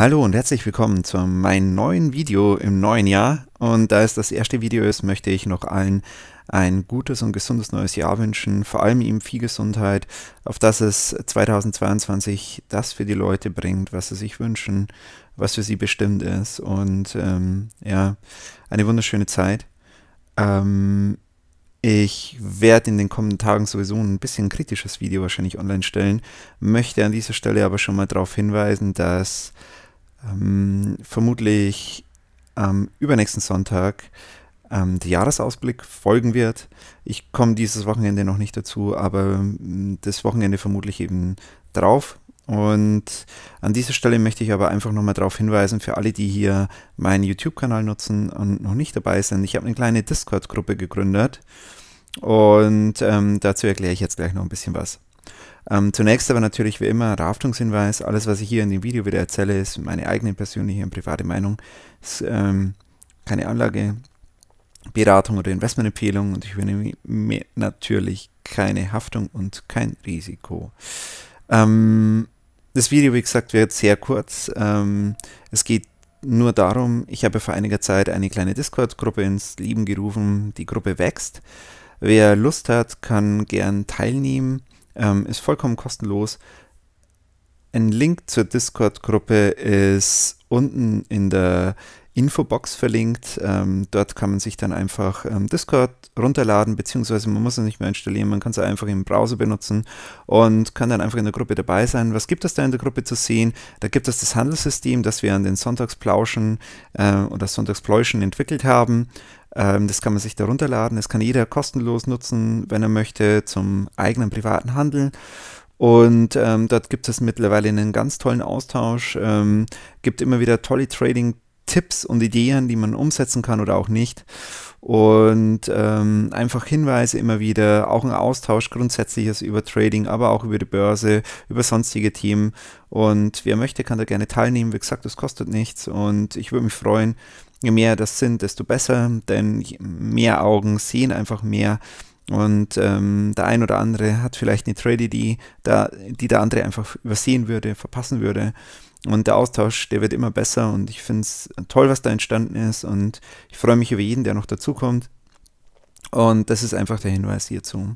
Hallo und herzlich willkommen zu meinem neuen Video im neuen Jahr. Und da es das erste Video ist, möchte ich noch allen ein gutes und gesundes neues Jahr wünschen, vor allem ihm viel Gesundheit, auf dass es 2022 das für die Leute bringt, was sie sich wünschen, was für sie bestimmt ist und ähm, ja, eine wunderschöne Zeit. Ähm, ich werde in den kommenden Tagen sowieso ein bisschen kritisches Video wahrscheinlich online stellen, möchte an dieser Stelle aber schon mal darauf hinweisen, dass ähm, vermutlich am übernächsten Sonntag ähm, der Jahresausblick folgen wird. Ich komme dieses Wochenende noch nicht dazu, aber ähm, das Wochenende vermutlich eben drauf. Und an dieser Stelle möchte ich aber einfach nochmal darauf hinweisen, für alle, die hier meinen YouTube-Kanal nutzen und noch nicht dabei sind, ich habe eine kleine Discord-Gruppe gegründet und ähm, dazu erkläre ich jetzt gleich noch ein bisschen was. Ähm, zunächst aber natürlich wie immer Haftungshinweis. Alles, was ich hier in dem Video wieder erzähle, ist meine eigene persönliche und private Meinung. Ist, ähm, keine Anlage, Beratung oder Investmentempfehlung und ich übernehme mir natürlich keine Haftung und kein Risiko. Ähm, das Video, wie gesagt, wird sehr kurz. Ähm, es geht nur darum, ich habe vor einiger Zeit eine kleine Discord-Gruppe ins Leben gerufen. Die Gruppe wächst. Wer Lust hat, kann gern teilnehmen. Ähm, ist vollkommen kostenlos. Ein Link zur Discord-Gruppe ist unten in der Infobox verlinkt. Ähm, dort kann man sich dann einfach ähm, Discord runterladen, beziehungsweise man muss es nicht mehr installieren, man kann es einfach im Browser benutzen und kann dann einfach in der Gruppe dabei sein. Was gibt es da in der Gruppe zu sehen? Da gibt es das Handelssystem, das wir an den Sonntagsplauschen äh, oder Sonntagspläuschen entwickelt haben. Ähm, das kann man sich darunter laden. Das kann jeder kostenlos nutzen, wenn er möchte, zum eigenen privaten Handel. Und ähm, dort gibt es mittlerweile einen ganz tollen Austausch, ähm, gibt immer wieder tolle Trading-Tipps. Tipps und Ideen, die man umsetzen kann oder auch nicht. Und ähm, einfach Hinweise immer wieder, auch ein Austausch grundsätzliches über Trading, aber auch über die Börse, über sonstige Themen. Und wer möchte, kann da gerne teilnehmen. Wie gesagt, das kostet nichts und ich würde mich freuen, je mehr das sind, desto besser, denn mehr Augen sehen einfach mehr. Und ähm, der ein oder andere hat vielleicht eine Trade-Idee, die der andere einfach übersehen würde, verpassen würde. Und der Austausch, der wird immer besser und ich finde es toll, was da entstanden ist und ich freue mich über jeden, der noch dazukommt. Und das ist einfach der Hinweis hierzu.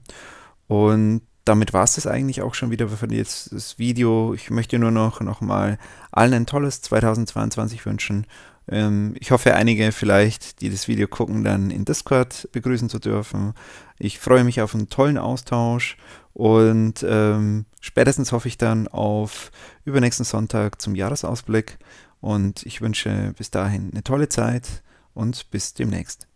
Und damit war es das eigentlich auch schon wieder für jetzt das Video. Ich möchte nur noch nochmal allen ein tolles 2022 wünschen. Ähm, ich hoffe, einige vielleicht, die das Video gucken, dann in Discord begrüßen zu dürfen. Ich freue mich auf einen tollen Austausch und ähm, Spätestens hoffe ich dann auf übernächsten Sonntag zum Jahresausblick und ich wünsche bis dahin eine tolle Zeit und bis demnächst.